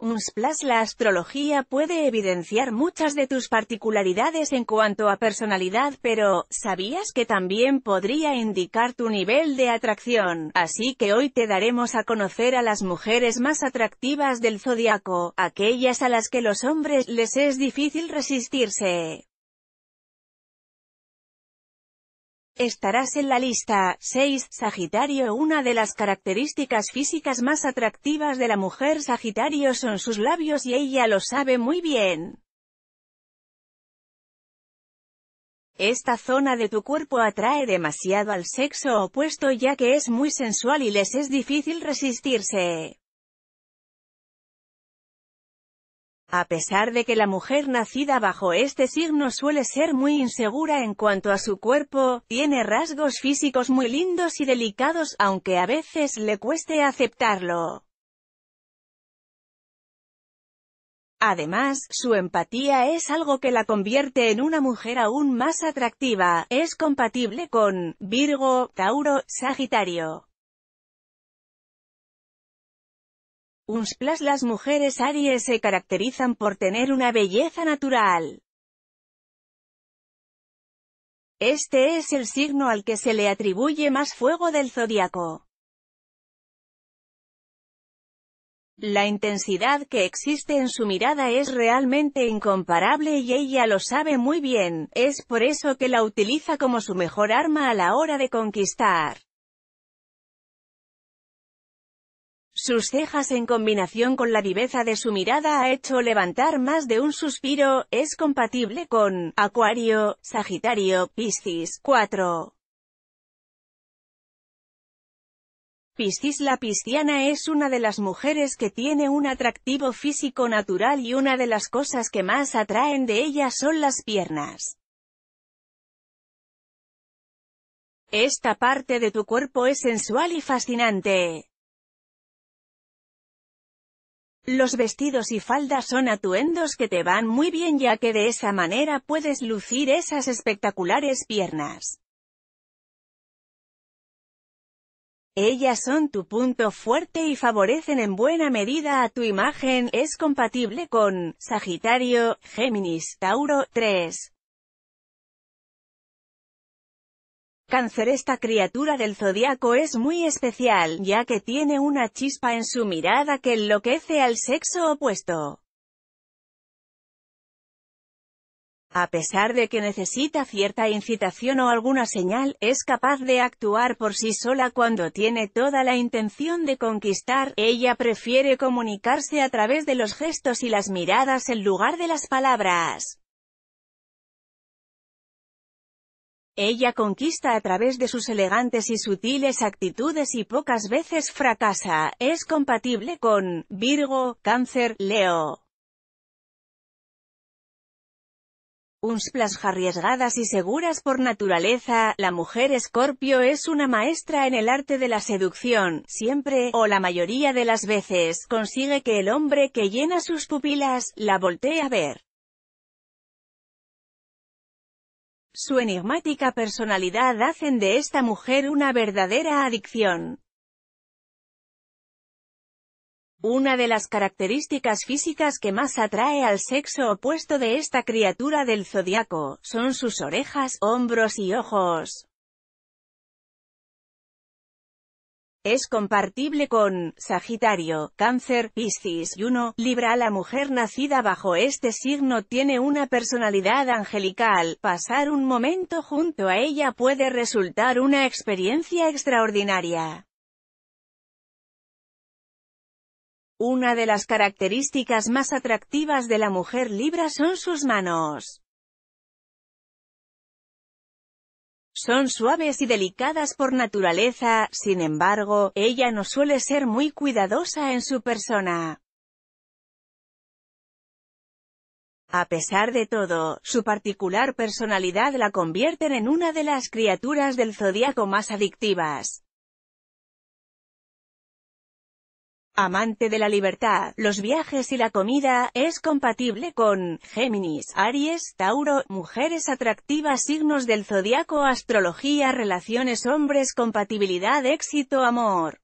un splash La astrología puede evidenciar muchas de tus particularidades en cuanto a personalidad pero, ¿sabías que también podría indicar tu nivel de atracción? Así que hoy te daremos a conocer a las mujeres más atractivas del zodiaco, aquellas a las que los hombres les es difícil resistirse. Estarás en la lista 6. Sagitario Una de las características físicas más atractivas de la mujer Sagitario son sus labios y ella lo sabe muy bien. Esta zona de tu cuerpo atrae demasiado al sexo opuesto ya que es muy sensual y les es difícil resistirse. A pesar de que la mujer nacida bajo este signo suele ser muy insegura en cuanto a su cuerpo, tiene rasgos físicos muy lindos y delicados aunque a veces le cueste aceptarlo. Además, su empatía es algo que la convierte en una mujer aún más atractiva, es compatible con Virgo, Tauro, Sagitario. Unsplash Las mujeres Aries se caracterizan por tener una belleza natural. Este es el signo al que se le atribuye más fuego del zodiaco. La intensidad que existe en su mirada es realmente incomparable y ella lo sabe muy bien, es por eso que la utiliza como su mejor arma a la hora de conquistar. Sus cejas en combinación con la viveza de su mirada ha hecho levantar más de un suspiro, es compatible con Acuario, Sagitario, Piscis, 4. Piscis la pisciana es una de las mujeres que tiene un atractivo físico natural y una de las cosas que más atraen de ella son las piernas. Esta parte de tu cuerpo es sensual y fascinante. Los vestidos y faldas son atuendos que te van muy bien ya que de esa manera puedes lucir esas espectaculares piernas. Ellas son tu punto fuerte y favorecen en buena medida a tu imagen, es compatible con Sagitario, Géminis, Tauro, 3. Cáncer Esta criatura del zodiaco es muy especial, ya que tiene una chispa en su mirada que enloquece al sexo opuesto. A pesar de que necesita cierta incitación o alguna señal, es capaz de actuar por sí sola cuando tiene toda la intención de conquistar, ella prefiere comunicarse a través de los gestos y las miradas en lugar de las palabras. Ella conquista a través de sus elegantes y sutiles actitudes y pocas veces fracasa, es compatible con Virgo, Cáncer, Leo. Unsplash arriesgadas y seguras por naturaleza, la mujer escorpio es una maestra en el arte de la seducción, siempre, o la mayoría de las veces, consigue que el hombre que llena sus pupilas, la voltee a ver. Su enigmática personalidad hacen de esta mujer una verdadera adicción. Una de las características físicas que más atrae al sexo opuesto de esta criatura del zodiaco, son sus orejas, hombros y ojos. Es compatible con Sagitario, Cáncer, Piscis, Juno, Libra. La mujer nacida bajo este signo tiene una personalidad angelical. Pasar un momento junto a ella puede resultar una experiencia extraordinaria. Una de las características más atractivas de la mujer Libra son sus manos. Son suaves y delicadas por naturaleza, sin embargo, ella no suele ser muy cuidadosa en su persona. A pesar de todo, su particular personalidad la convierten en una de las criaturas del zodiaco más adictivas. Amante de la libertad, los viajes y la comida, es compatible con Géminis, Aries, Tauro, mujeres atractivas, signos del zodiaco, astrología, relaciones, hombres, compatibilidad, éxito, amor.